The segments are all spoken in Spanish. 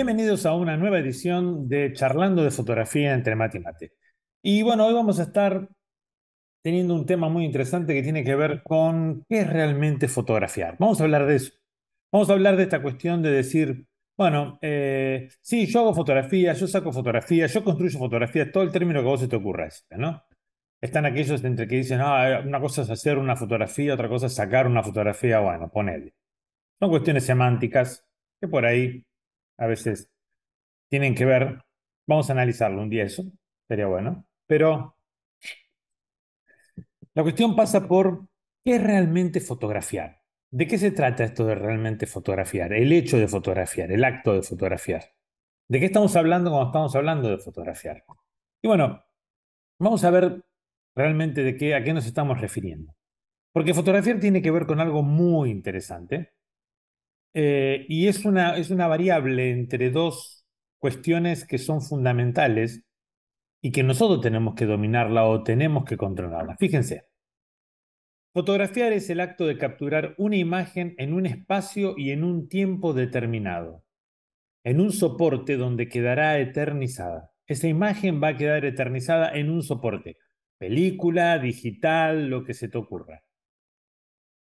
Bienvenidos a una nueva edición de Charlando de Fotografía entre Mate y Mate. Y bueno, hoy vamos a estar teniendo un tema muy interesante que tiene que ver con qué es realmente fotografiar. Vamos a hablar de eso. Vamos a hablar de esta cuestión de decir, bueno, eh, sí, yo hago fotografía, yo saco fotografía, yo construyo fotografía, todo el término que vos se te ocurra, este, ¿no? Están aquellos entre que dicen, ah, una cosa es hacer una fotografía, otra cosa es sacar una fotografía, bueno, ponele. Son cuestiones semánticas que por ahí a veces tienen que ver. Vamos a analizarlo un día eso, sería bueno. Pero la cuestión pasa por qué es realmente fotografiar. ¿De qué se trata esto de realmente fotografiar? El hecho de fotografiar, el acto de fotografiar. ¿De qué estamos hablando cuando estamos hablando de fotografiar? Y bueno, vamos a ver realmente de qué, a qué nos estamos refiriendo. Porque fotografiar tiene que ver con algo muy interesante, eh, y es una, es una variable entre dos cuestiones que son fundamentales y que nosotros tenemos que dominarla o tenemos que controlarla. Fíjense, fotografiar es el acto de capturar una imagen en un espacio y en un tiempo determinado, en un soporte donde quedará eternizada. Esa imagen va a quedar eternizada en un soporte, película, digital, lo que se te ocurra.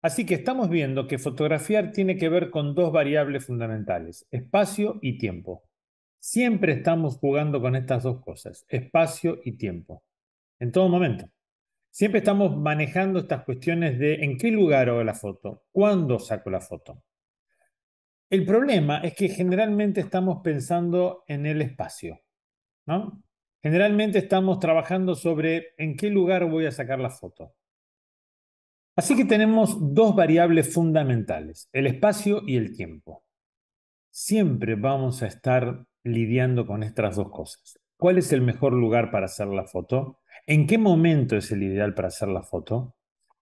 Así que estamos viendo que fotografiar tiene que ver con dos variables fundamentales, espacio y tiempo. Siempre estamos jugando con estas dos cosas, espacio y tiempo, en todo momento. Siempre estamos manejando estas cuestiones de en qué lugar hago la foto, cuándo saco la foto. El problema es que generalmente estamos pensando en el espacio, Generalmente estamos trabajando sobre en qué lugar voy a sacar la foto. Así que tenemos dos variables fundamentales, el espacio y el tiempo. Siempre vamos a estar lidiando con estas dos cosas. ¿Cuál es el mejor lugar para hacer la foto? ¿En qué momento es el ideal para hacer la foto?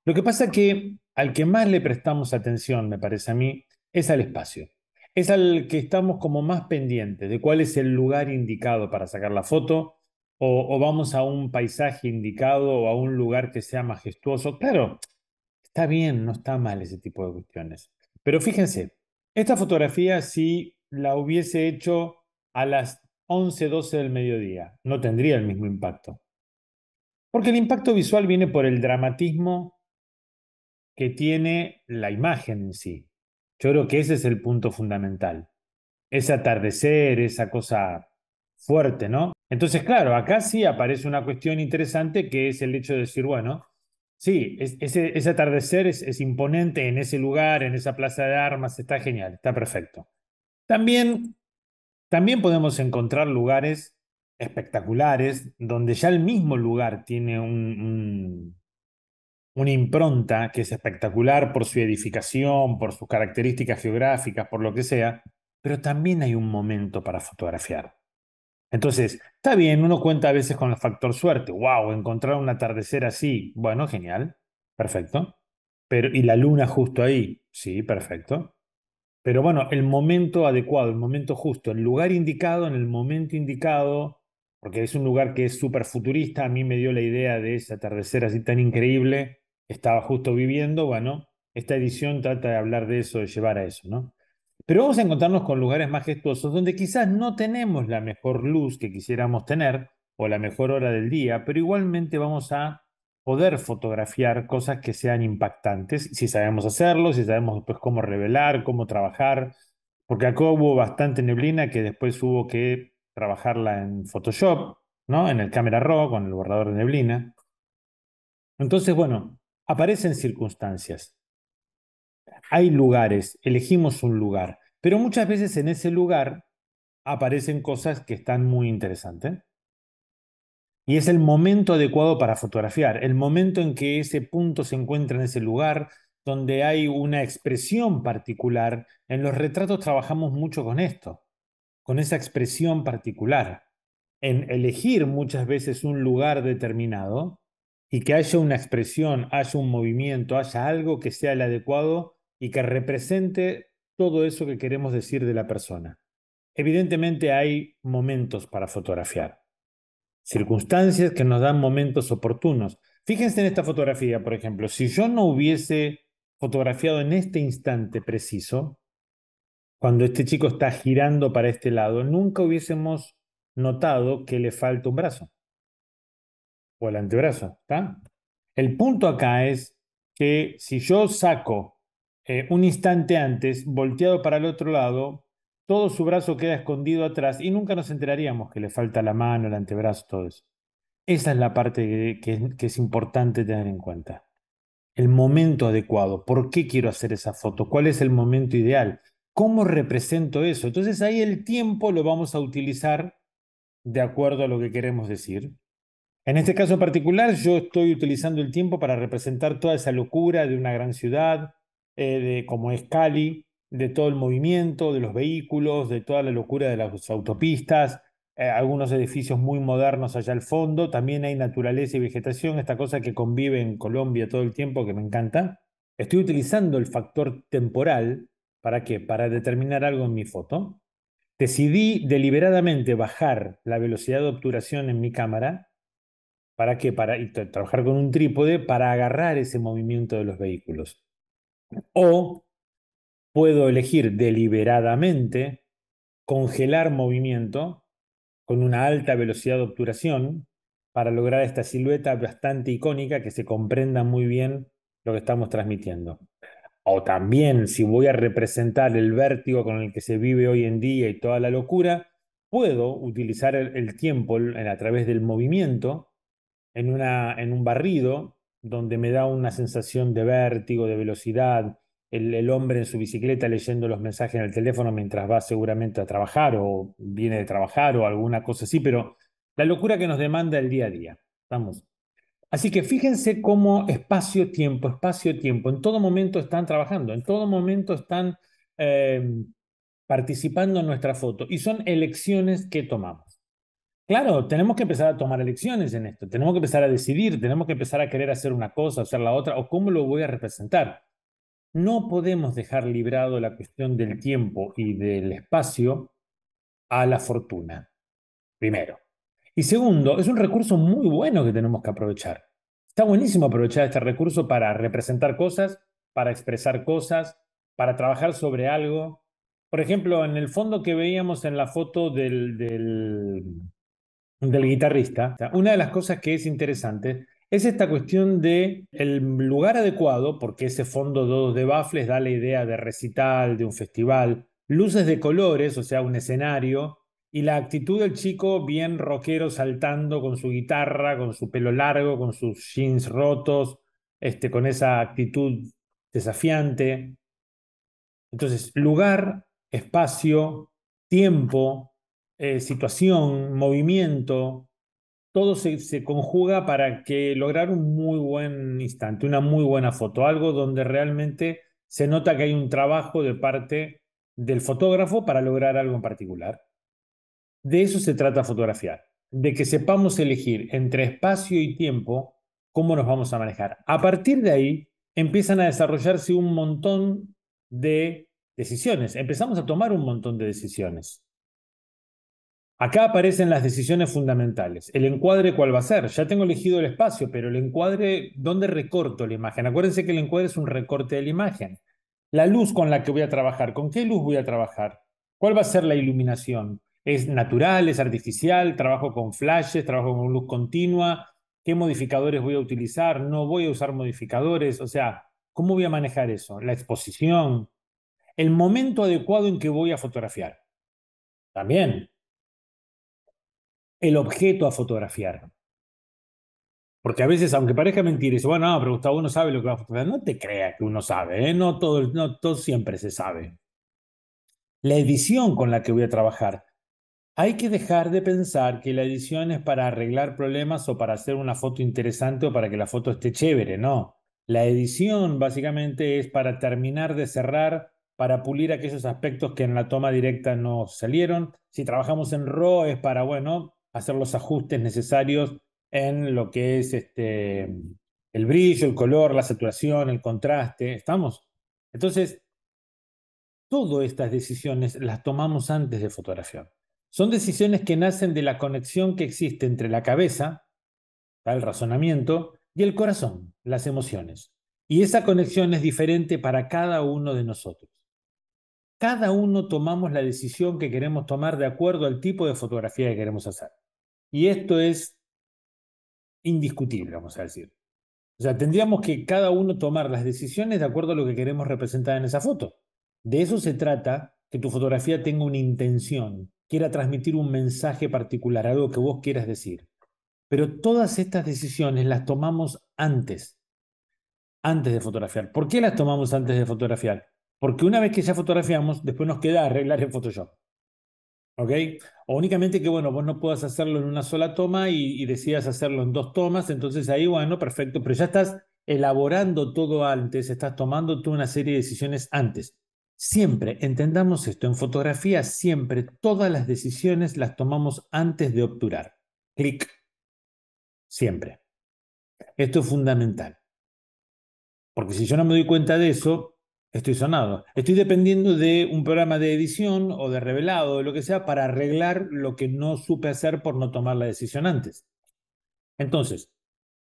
Lo que pasa que al que más le prestamos atención, me parece a mí, es al espacio. Es al que estamos como más pendientes de cuál es el lugar indicado para sacar la foto, o, vamos a un paisaje indicado o a un lugar que sea majestuoso. Claro, Está bien, no está mal ese tipo de cuestiones. Pero fíjense, esta fotografía si la hubiese hecho a las 11, 12 del mediodía, no tendría el mismo impacto. Porque el impacto visual viene por el dramatismo que tiene la imagen en sí. Yo creo que ese es el punto fundamental. Ese atardecer, esa cosa fuerte, ¿no? Entonces, claro, acá sí aparece una cuestión interesante que es el hecho de decir, bueno, Sí, ese, atardecer es, imponente en ese lugar, en esa plaza de armas, está genial, está perfecto. También, también podemos encontrar lugares espectaculares donde ya el mismo lugar tiene un, una impronta que es espectacular por su edificación, por sus características geográficas, por lo que sea, pero también hay un momento para fotografiar. Entonces, está bien, uno cuenta a veces con el factor suerte. ¡Wow! Encontrar un atardecer así. Bueno, genial. Perfecto. Pero, y la luna justo ahí. Sí, perfecto. Pero bueno, el momento adecuado, el momento justo, el lugar indicado, en el momento indicado, porque es un lugar que es súper futurista. A mí me dio la idea de ese atardecer así tan increíble. Estaba justo viviendo. Bueno, esta edición trata de hablar de eso, de llevar a eso, ¿no? Pero vamos a encontrarnos con lugares majestuosos donde quizás no tenemos la mejor luz que quisiéramos tener o la mejor hora del día, pero igualmente vamos a poder fotografiar cosas que sean impactantes, si sabemos hacerlo, si sabemos pues, cómo revelar, cómo trabajar, porque acá hubo bastante neblina que después hubo que trabajarla en Photoshop, ¿no? En el Camera Raw con el borrador de neblina. Entonces, bueno, aparecen circunstancias hay lugares, elegimos un lugar, pero muchas veces en ese lugar aparecen cosas que están muy interesantes. Y es el momento adecuado para fotografiar, el momento en que ese punto se encuentra en ese lugar, donde hay una expresión particular. En los retratos trabajamos mucho con esto, con esa expresión particular, en elegir muchas veces un lugar determinado y que haya una expresión, haya un movimiento, haya algo que sea el adecuado y que represente todo eso que queremos decir de la persona. Evidentemente hay momentos para fotografiar, circunstancias que nos dan momentos oportunos. Fíjense en esta fotografía, por ejemplo, si yo no hubiese fotografiado en este instante preciso, cuando este chico está girando para este lado, nunca hubiésemos notado que le falta un brazo o el antebrazo. El punto acá es que si yo saco eh, un instante antes, volteado para el otro lado, todo su brazo queda escondido atrás y nunca nos enteraríamos que le falta la mano, el antebrazo, todo eso. Esa es la parte que, es importante tener en cuenta. El momento adecuado. ¿Por qué quiero hacer esa foto? ¿Cuál es el momento ideal? ¿Cómo represento eso? Entonces ahí el tiempo lo vamos a utilizar de acuerdo a lo que queremos decir. En este caso particular, yo estoy utilizando el tiempo para representar toda esa locura de una gran ciudad, eh, como es Cali, de todo el movimiento, de los vehículos, de toda la locura de las autopistas, eh, algunos edificios muy modernos allá al fondo, también hay naturaleza y vegetación, esta cosa que convive en Colombia todo el tiempo que me encanta. Estoy utilizando el factor temporal, ¿para qué? Para determinar algo en mi foto. Decidí deliberadamente bajar la velocidad de obturación en mi cámara, ¿para qué? Para trabajar con un trípode para agarrar ese movimiento de los vehículos. O puedo elegir deliberadamente congelar movimiento con una alta velocidad de obturación para lograr esta silueta bastante icónica que se comprenda muy bien lo que estamos transmitiendo. O también, si voy a representar el vértigo con el que se vive hoy en día y toda la locura, puedo utilizar el, tiempo a través del movimiento en un barrido donde me da una sensación de vértigo, de velocidad, el, hombre en su bicicleta leyendo los mensajes en el teléfono mientras va seguramente a trabajar o viene de trabajar o alguna cosa así, pero la locura que nos demanda el día a día. Vamos. Así que fíjense cómo espacio-tiempo, espacio-tiempo, en todo momento están trabajando, en todo momento están eh, participando en nuestra foto y son elecciones que tomamos. Claro, tenemos que empezar a tomar elecciones en esto, tenemos que empezar a decidir, tenemos que empezar a querer hacer una cosa, hacer la otra, o cómo lo voy a representar. No podemos dejar librado la cuestión del tiempo y del espacio a la fortuna, primero. Y segundo, es un recurso muy bueno que tenemos que aprovechar. Está buenísimo aprovechar este recurso para representar cosas, para expresar cosas, para trabajar sobre algo. Por ejemplo, en el fondo que veíamos en la foto del, del del guitarrista, una de las cosas que es interesante es esta cuestión de el lugar adecuado, porque ese fondo de baffles da la idea de recital, de un festival, luces de colores, o sea, un escenario, y la actitud del chico bien rockero saltando con su guitarra, con su pelo largo, con sus jeans rotos, este, con esa actitud desafiante. Entonces, lugar, espacio, tiempo, eh, situación, movimiento, todo se, se, conjuga para que lograr un muy buen instante, una muy buena foto, algo donde realmente se nota que hay un trabajo de parte del fotógrafo para lograr algo en particular. De eso se trata fotografiar, de que sepamos elegir entre espacio y tiempo cómo nos vamos a manejar. A partir de ahí empiezan a desarrollarse un montón de decisiones, empezamos a tomar un montón de decisiones. Acá aparecen las decisiones fundamentales. El encuadre, ¿cuál va a ser? Ya tengo elegido el espacio, pero el encuadre, ¿dónde recorto la imagen? Acuérdense que el encuadre es un recorte de la imagen. La luz con la que voy a trabajar, ¿con qué luz voy a trabajar? ¿Cuál va a ser la iluminación? ¿Es natural? ¿Es artificial? ¿Trabajo con flashes? ¿Trabajo con luz continua? ¿Qué modificadores voy a utilizar? ¿No voy a usar modificadores? O sea, ¿cómo voy a manejar eso? ¿La exposición? ¿El momento adecuado en que voy a fotografiar? También, el objeto a fotografiar. Porque a veces, aunque parezca mentir, dice, bueno, no, pero Gustavo no sabe lo que va a fotografiar. No te creas que uno sabe, ¿eh? no, todo, no todo siempre se sabe. La edición con la que voy a trabajar. Hay que dejar de pensar que la edición es para arreglar problemas o para hacer una foto interesante o para que la foto esté chévere, no. La edición básicamente es para terminar de cerrar, para pulir aquellos aspectos que en la toma directa no salieron. Si trabajamos en RAW es para, bueno, hacer los ajustes necesarios en lo que es este, el brillo, el color, la saturación, el contraste. ¿Estamos? Entonces, todas estas decisiones las tomamos antes de fotografiar. Son decisiones que nacen de la conexión que existe entre la cabeza, el razonamiento, y el corazón, las emociones. Y esa conexión es diferente para cada uno de nosotros cada uno tomamos la decisión que queremos tomar de acuerdo al tipo de fotografía que queremos hacer. Y esto es indiscutible, vamos a decir. O sea, tendríamos que cada uno tomar las decisiones de acuerdo a lo que queremos representar en esa foto. De eso se trata, que tu fotografía tenga una intención, quiera transmitir un mensaje particular, algo que vos quieras decir. Pero todas estas decisiones las tomamos antes, antes de fotografiar. ¿Por qué las tomamos antes de fotografiar? Porque una vez que ya fotografiamos, después nos queda arreglar en Photoshop. ¿Ok? O únicamente que, bueno, vos no puedas hacerlo en una sola toma y, decidas hacerlo en dos tomas, entonces ahí, bueno, perfecto, pero ya estás elaborando todo antes, estás tomando tú una serie de decisiones antes. Siempre, entendamos esto, en fotografía siempre todas las decisiones las tomamos antes de obturar. Clic. Siempre. Esto es fundamental. Porque si yo no me doy cuenta de eso, Estoy sonado. Estoy dependiendo de un programa de edición o de revelado o lo que sea para arreglar lo que no supe hacer por no tomar la decisión antes. Entonces,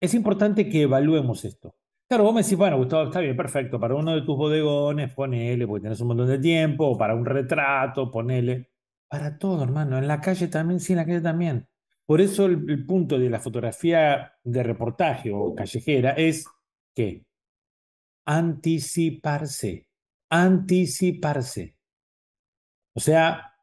es importante que evaluemos esto. Claro, vos me decís, bueno, Gustavo, está bien, perfecto. Para uno de tus bodegones, ponele, porque tenés un montón de tiempo, o para un retrato, ponele. Para todo, hermano. En la calle también, sí, en la calle también. Por eso el punto de la fotografía de reportaje o callejera es que anticiparse, anticiparse. O sea,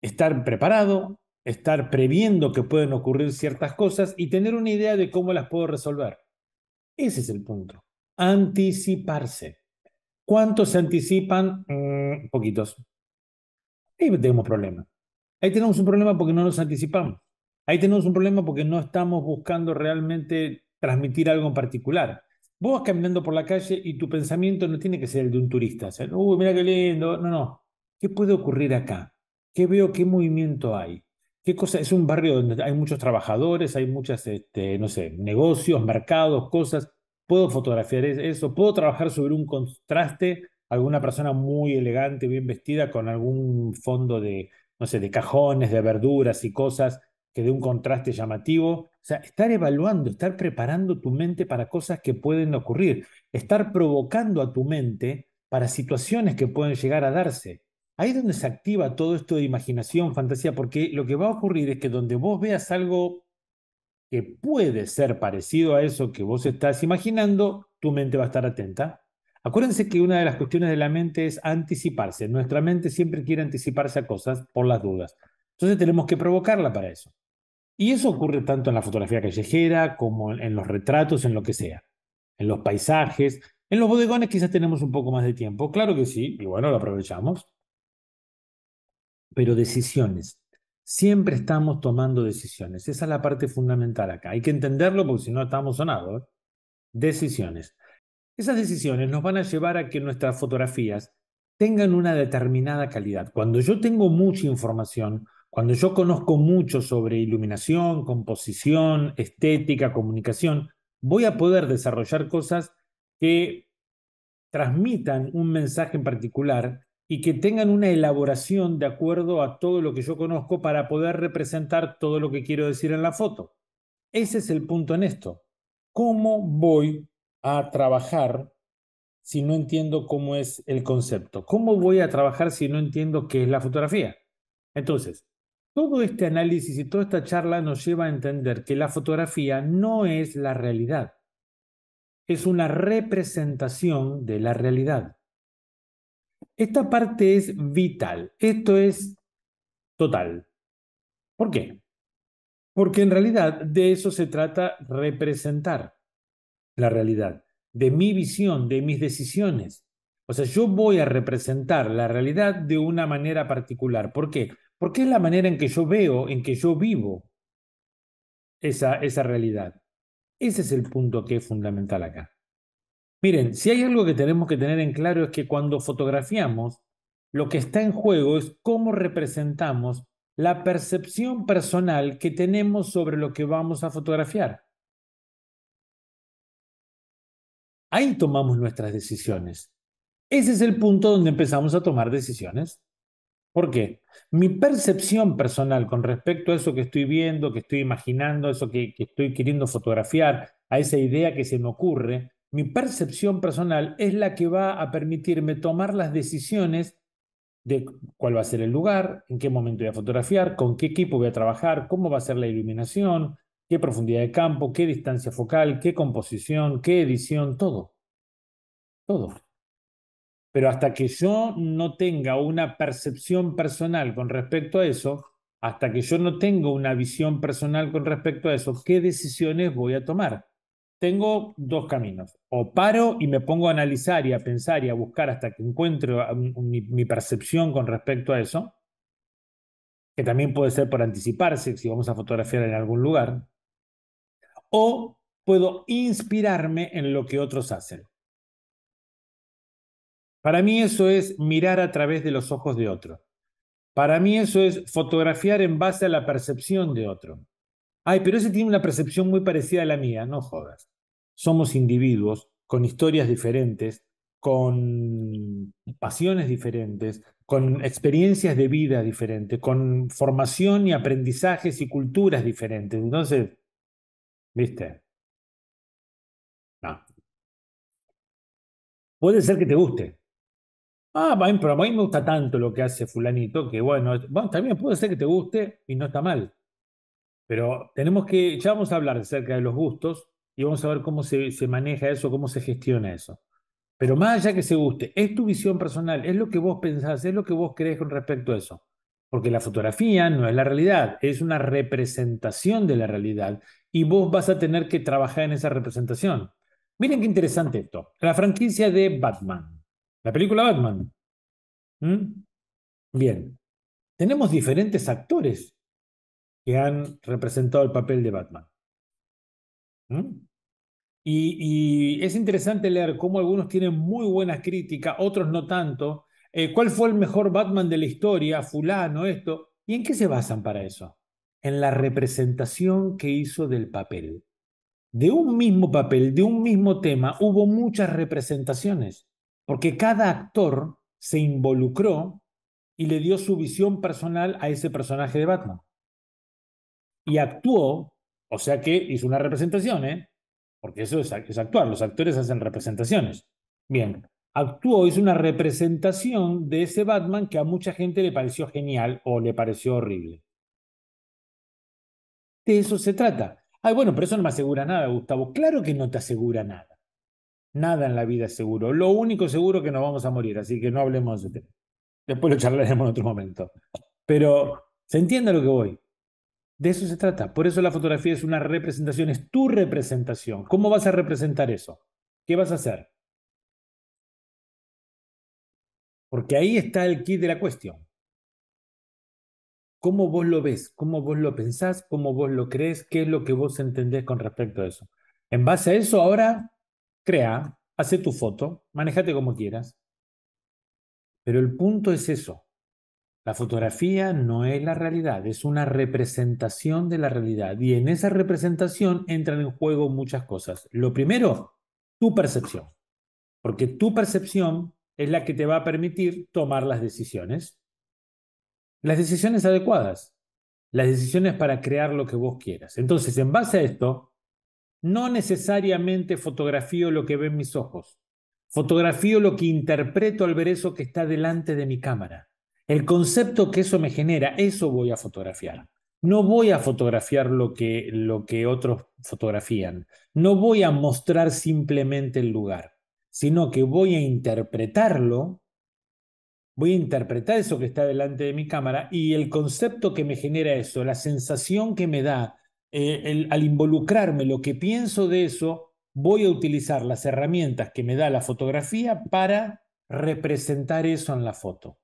estar preparado, estar previendo que pueden ocurrir ciertas cosas y tener una idea de cómo las puedo resolver. Ese es el punto, anticiparse. ¿Cuántos se anticipan? Mm, poquitos. Ahí tenemos problema. Ahí tenemos un problema porque no nos anticipamos. Ahí tenemos un problema porque no estamos buscando realmente transmitir algo en particular. Vos vas caminando por la calle y tu pensamiento no tiene que ser el de un turista. O sea, mira qué lindo. No, no. ¿Qué puede ocurrir acá? ¿Qué veo? ¿Qué movimiento hay? ¿Qué cosa? Es un barrio donde hay muchos trabajadores, hay muchos este, no sé, negocios, mercados, cosas. Puedo fotografiar eso, puedo trabajar sobre un contraste, alguna persona muy elegante, bien vestida, con algún fondo de, no sé, de cajones, de verduras y cosas que dé un contraste llamativo. O sea, estar evaluando, estar preparando tu mente para cosas que pueden ocurrir, estar provocando a tu mente para situaciones que pueden llegar a darse. Ahí es donde se activa todo esto de imaginación, fantasía, porque lo que va a ocurrir es que donde vos veas algo que puede ser parecido a eso que vos estás imaginando, tu mente va a estar atenta. Acuérdense que una de las cuestiones de la mente es anticiparse. Nuestra mente siempre quiere anticiparse a cosas por las dudas. Entonces tenemos que provocarla para eso. Y eso ocurre tanto en la fotografía callejera como en los retratos, en lo que sea, en los paisajes. En los bodegones quizás tenemos un poco más de tiempo, claro que sí, y bueno, lo aprovechamos. Pero decisiones. Siempre estamos tomando decisiones. Esa es la parte fundamental acá. Hay que entenderlo porque si no estamos sonados. ¿eh? Decisiones. Esas decisiones nos van a llevar a que nuestras fotografías tengan una determinada calidad. Cuando yo tengo mucha información, cuando yo conozco mucho sobre iluminación, composición, estética, comunicación, voy a poder desarrollar cosas que transmitan un mensaje en particular y que tengan una elaboración de acuerdo a todo lo que yo conozco para poder representar todo lo que quiero decir en la foto. Ese es el punto en esto. ¿Cómo voy a trabajar si no entiendo cómo es el concepto? ¿Cómo voy a trabajar si no entiendo qué es la fotografía? Entonces, todo este análisis y toda esta charla nos lleva a entender que la fotografía no es la realidad, es una representación de la realidad. Esta parte es vital, esto es total. ¿Por qué? Porque en realidad de eso se trata representar la realidad, de mi visión, de mis decisiones. O sea, yo voy a representar la realidad de una manera particular. ¿Por qué? Porque es la manera en que yo veo, en que yo vivo esa, esa realidad. Ese es el punto que es fundamental acá. Miren, si hay algo que tenemos que tener en claro es que cuando fotografiamos, lo que está en juego es cómo representamos la percepción personal que tenemos sobre lo que vamos a fotografiar. Ahí tomamos nuestras decisiones. Ese es el punto donde empezamos a tomar decisiones. ¿Por qué? Mi percepción personal con respecto a eso que estoy viendo, que estoy imaginando, eso que, estoy queriendo fotografiar, a esa idea que se me ocurre, mi percepción personal es la que va a permitirme tomar las decisiones de cuál va a ser el lugar, en qué momento voy a fotografiar, con qué equipo voy a trabajar, cómo va a ser la iluminación, qué profundidad de campo, qué distancia focal, qué composición, qué edición, todo. Todo. Pero hasta que yo no tenga una percepción personal con respecto a eso, hasta que yo no tenga una visión personal con respecto a eso, ¿qué decisiones voy a tomar? Tengo dos caminos. O paro y me pongo a analizar y a pensar y a buscar hasta que encuentro ah, mi, mi percepción con respecto a eso, que también puede ser por anticiparse si vamos a fotografiar en algún lugar. O puedo inspirarme en lo que otros hacen. Para mí eso es mirar a través de los ojos de otro. Para mí eso es fotografiar en base a la percepción de otro. Ay, pero ese tiene una percepción muy parecida a la mía, no jodas. Somos individuos con historias diferentes, con pasiones diferentes, con experiencias de vida diferentes, con formación y aprendizajes y culturas diferentes. Entonces, ¿viste? Puede ser que te guste, Ah, pero a mí me gusta tanto lo que hace fulanito que bueno, también puede ser que te guste y no está mal. Pero tenemos que, ya vamos a hablar acerca de los gustos y vamos a ver cómo se, se maneja eso, cómo se gestiona eso. Pero más allá que se guste, es tu visión personal, es lo que vos pensás, es lo que vos crees con respecto a eso. Porque la fotografía no es la realidad, es una representación de la realidad y vos vas a tener que trabajar en esa representación. Miren qué interesante esto. La franquicia de Batman. La película Batman. ¿Mm? Bien, tenemos diferentes actores que han representado el papel de Batman. ¿Mm? Y, es interesante leer cómo algunos tienen muy buenas críticas, otros no tanto. Eh, ¿Cuál fue el mejor Batman de la historia? Fulano, esto. ¿Y en qué se basan para eso? En la representación que hizo del papel. De un mismo papel, de un mismo tema, hubo muchas representaciones porque cada actor se involucró y le dio su visión personal a ese personaje de Batman. Y actuó, o sea que hizo una representación, ¿eh? porque eso es, es actuar, los actores hacen representaciones. Bien, actuó, hizo una representación de ese Batman que a mucha gente le pareció genial o le pareció horrible. De eso se trata. Ay, bueno, pero eso no me asegura nada, Gustavo. Claro que no te asegura nada. Nada en la vida es seguro. Lo único seguro es que nos vamos a morir, así que no hablemos de eso. Después lo charlaremos en otro momento. Pero se entiende a lo que voy. De eso se trata. Por eso la fotografía es una representación, es tu representación. ¿Cómo vas a representar eso? ¿Qué vas a hacer? Porque ahí está el kit de la cuestión. ¿Cómo vos lo ves? ¿Cómo vos lo pensás? ¿Cómo vos lo crees? ¿Qué es lo que vos entendés con respecto a eso? En base a eso, ahora Crea, hace tu foto, manejate como quieras. Pero el punto es eso. La fotografía no es la realidad, es una representación de la realidad. Y en esa representación entran en juego muchas cosas. Lo primero, tu percepción. Porque tu percepción es la que te va a permitir tomar las decisiones. Las decisiones adecuadas. Las decisiones para crear lo que vos quieras. Entonces, en base a esto, no necesariamente fotografío lo que ven mis ojos. Fotografío lo que interpreto al ver eso que está delante de mi cámara. El concepto que eso me genera, eso voy a fotografiar. No voy a fotografiar lo que, lo que otros fotografían. No voy a mostrar simplemente el lugar, sino que voy a interpretarlo voy a interpretar eso que está delante de mi cámara y el concepto que me genera eso, la sensación que me da, eh, al involucrarme lo que pienso de eso, voy a utilizar las herramientas que me da la fotografía para representar eso en la foto.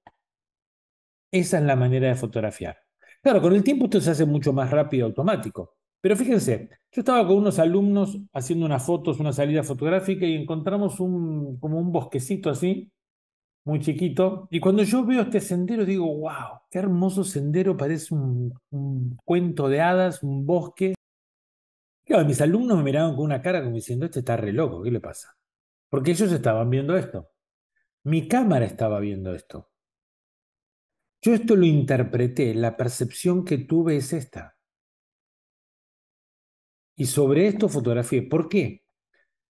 Esa es la manera de fotografiar. Claro, con el tiempo esto se hace mucho más rápido y automático. Pero fíjense, yo estaba con unos alumnos haciendo unas fotos, una salida fotográfica y encontramos un, como un bosquecito así muy chiquito. Y cuando yo veo este sendero, digo, wow, qué hermoso sendero, parece un, cuento de hadas, un bosque. mis alumnos me miraron con una cara como diciendo, este está re loco, ¿qué le pasa? Porque ellos estaban viendo esto. Mi cámara estaba viendo esto. Yo esto lo interpreté, la percepción que tuve es esta. Y sobre esto fotografié. ¿Por qué?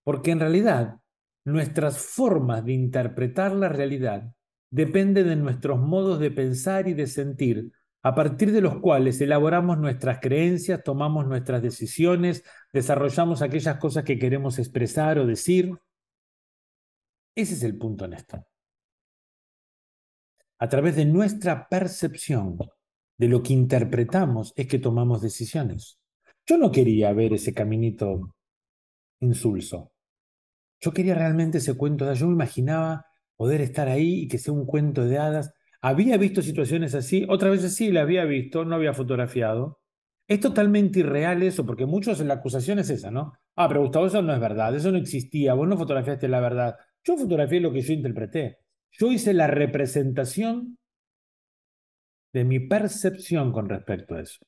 Porque en realidad Nuestras formas de interpretar la realidad dependen de nuestros modos de pensar y de sentir, a partir de los cuales elaboramos nuestras creencias, tomamos nuestras decisiones, desarrollamos aquellas cosas que queremos expresar o decir. Ese es el punto en esto. A través de nuestra percepción de lo que interpretamos es que tomamos decisiones. Yo no quería ver ese caminito insulso. Yo quería realmente ese cuento de hadas, yo me imaginaba poder estar ahí y que sea un cuento de hadas. Había visto situaciones así, otra vez sí la había visto, no había fotografiado. Es totalmente irreal eso, porque muchos en la acusación es esa, ¿no? Ah, pero Gustavo, eso no es verdad, eso no existía, vos no fotografiaste la verdad. Yo fotografié lo que yo interpreté. Yo hice la representación de mi percepción con respecto a eso.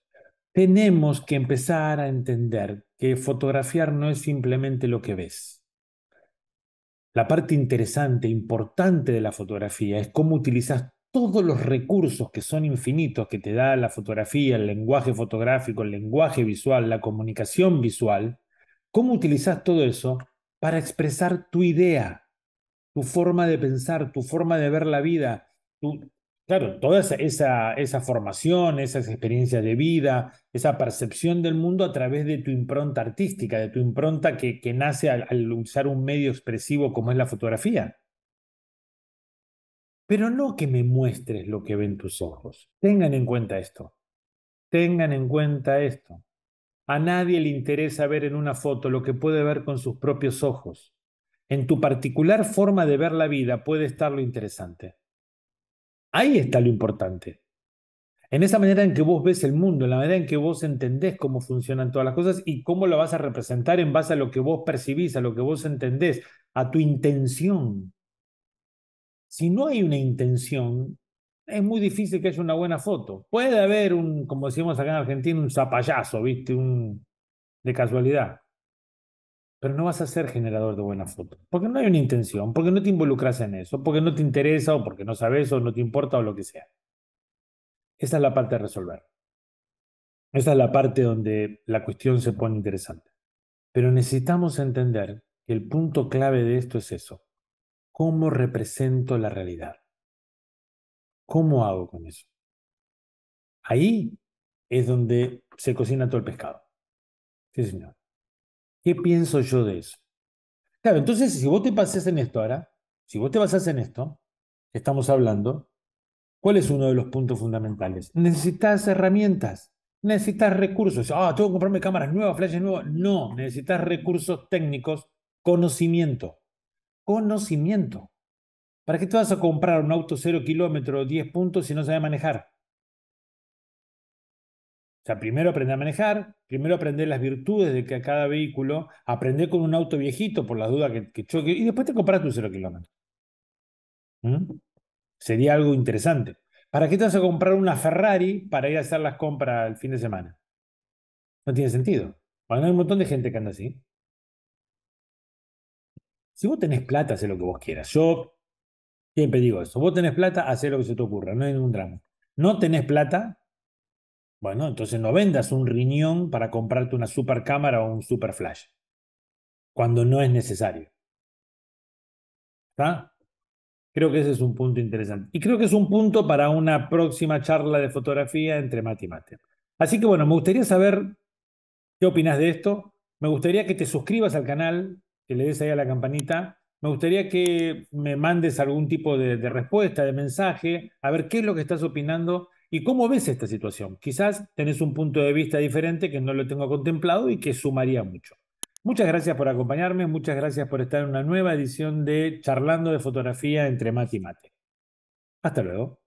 Tenemos que empezar a entender que fotografiar no es simplemente lo que ves. La parte interesante, importante de la fotografía es cómo utilizas todos los recursos que son infinitos que te da la fotografía, el lenguaje fotográfico, el lenguaje visual, la comunicación visual, cómo utilizas todo eso para expresar tu idea, tu forma de pensar, tu forma de ver la vida, tu, Claro, toda esa, esa, esa, formación, esas experiencias de vida, esa percepción del mundo a través de tu impronta artística, de tu impronta que, nace al, al, usar un medio expresivo como es la fotografía. Pero no que me muestres lo que ven tus ojos. Tengan en cuenta esto. Tengan en cuenta esto. A nadie le interesa ver en una foto lo que puede ver con sus propios ojos. En tu particular forma de ver la vida puede estar lo interesante. Ahí está lo importante. En esa manera en que vos ves el mundo, en la manera en que vos entendés cómo funcionan todas las cosas y cómo lo vas a representar en base a lo que vos percibís, a lo que vos entendés, a tu intención. Si no hay una intención, es muy difícil que haya una buena foto. Puede haber un, como decimos acá en Argentina, un zapallazo, ¿viste? Un, de casualidad pero no vas a ser generador de buena foto. porque no hay una intención, porque no te involucras en eso, porque no te interesa o porque no sabes o no te importa o lo que sea. Esa es la parte de resolver. Esa es la parte donde la cuestión se pone interesante. Pero necesitamos entender que el punto clave de esto es eso. ¿Cómo represento la realidad? ¿Cómo hago con eso? Ahí es donde se cocina todo el pescado. Sí, señor. ¿Qué pienso yo de eso? Claro, entonces si vos te basás en esto ahora, si vos te basás en esto, estamos hablando, ¿cuál es uno de los puntos fundamentales? Necesitas herramientas, necesitas recursos. Ah, tengo que comprarme cámaras nuevas, flashes nuevos. No, necesitas recursos técnicos, conocimiento. Conocimiento. ¿Para qué te vas a comprar un auto 0 kilómetro, 10 puntos si no sabes manejar? sea, primero aprender a manejar, primero aprender las virtudes de que cada vehículo, aprender con un auto viejito por las dudas que, choque, y después te compras tu cero kilómetro. ¿Mm? Sería algo interesante. ¿Para qué te vas a comprar una Ferrari para ir a hacer las compras el fin de semana? No tiene sentido. Bueno, hay un montón de gente que anda así. Si vos tenés plata, haz lo que vos quieras. Yo siempre digo eso. Vos tenés plata, haz lo que se te ocurra. No hay ningún drama. No tenés plata, bueno, entonces no vendas un riñón para comprarte una super cámara o un super flash, cuando no es necesario. ¿Está? Creo que ese es un punto interesante. Y creo que es un punto para una próxima charla de fotografía entre Mate y Mate. Así que bueno, me gustaría saber qué opinas de esto. Me gustaría que te suscribas al canal, que le des ahí a la campanita. Me gustaría que me mandes algún tipo de respuesta, de mensaje, a ver qué es lo que estás opinando ¿Y cómo ves esta situación? Quizás tenés un punto de vista diferente que no lo tengo contemplado y que sumaría mucho. Muchas gracias por acompañarme, muchas gracias por estar en una nueva edición de Charlando de Fotografía entre Mate y Mate. Hasta luego.